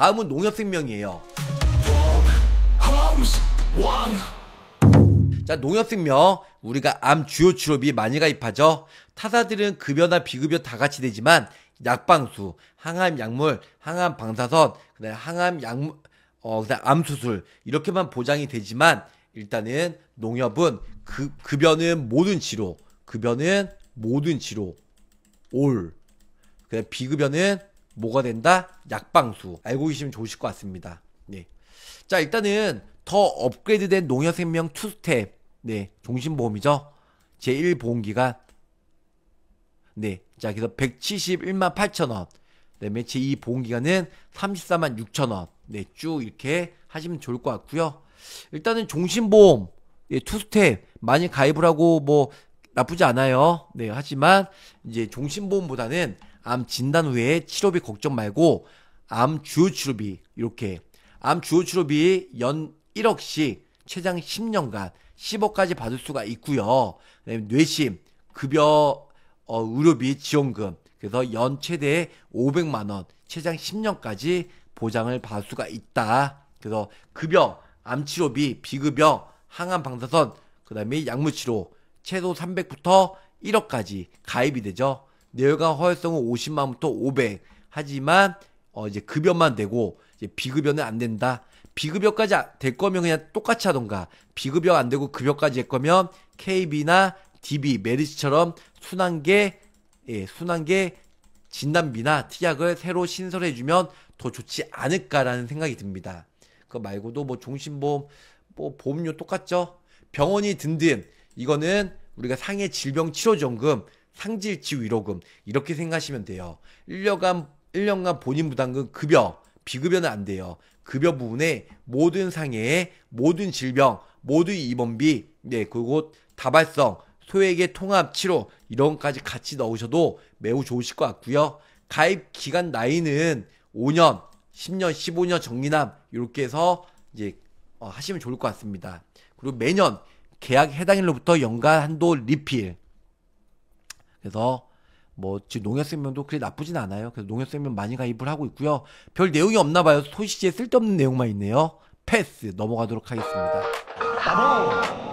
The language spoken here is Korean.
다음은 농협생명이에요 자 농협생명 우리가 암 주요 치료비 많이 가입하죠 타사들은 급여나 비급여 다 같이 되지만 약방수, 항암 약물, 항암 방사선, 그다음 항암 약 어, 그다음 암 수술 이렇게만 보장이 되지만 일단은 농협은 그, 급여는 모든 치료, 급여는 모든 치료 올. 그다음 비급여는 뭐가 된다? 약방수. 알고 계시면 좋으실 것 같습니다. 네. 자, 일단은 더 업그레이드된 농협생명 투스텝. 네. 종신보험이죠. 제1보험기간. 네. 자, 그래서 171만 8천원. 그 다음에 제2 보험기간은 34만 6천원. 네. 쭉 이렇게 하시면 좋을 것 같고요. 일단은 종신보험. 예, 투스텝. 많이 가입을 하고 뭐 나쁘지 않아요. 네. 하지만 이제 종신보험보다는 암 진단 후에 치료비 걱정 말고 암 주요 치료비 이렇게 암 주요 치료비 연 1억씩 최장 10년간 10억까지 받을 수가 있고요. 그다음에 뇌심 급여 어, 의료비 지원금 그래서 연 최대 500만 원 최장 10년까지 보장을 받을 수가 있다. 그래서 급여 암치료비 비급여 항암 방사선 그다음에 약물 치료 최소 300부터 1억까지 가입이 되죠. 내열과 허혈성은 50만부터 500. 하지만 어 이제 급여만 되고 이제 비급여는 안 된다. 비급여까지 아, 될 거면 그냥 똑같이 하던가. 비급여 안 되고 급여까지 될 거면 KB나 DB, 메르스처럼 순한 계 예, 순한 계 진단비나 특약을 새로 신설해 주면 더 좋지 않을까라는 생각이 듭니다. 그 말고도 뭐 종신보험 뭐 보험료 똑같죠. 병원이 든든 이거는 우리가 상해 질병 치료 정금 상질치 위로금 이렇게 생각하시면 돼요. 1년간 1년간 본인 부담금 급여 비급여는 안 돼요. 급여 부분에 모든 상해, 모든 질병, 모든 입원비, 네, 그리고 다발성, 소액의 통합 치료 이런 것까지 같이 넣으셔도 매우 좋으실 것 같고요. 가입 기간 나이는 5년, 10년, 15년 정리남 이렇게 해서 이제 어, 하시면 좋을 것 같습니다. 그리고 매년 계약 해당일로부터 연간 한도 리필 그래서 뭐 지금 농협생명도 그리 나쁘진 않아요. 그래서 농협생명 많이 가입을 하고 있고요. 별 내용이 없나 봐요. 소시지에 쓸데없는 내용만 있네요. 패스 넘어가도록 하겠습니다. 바보! 아, 아, 아.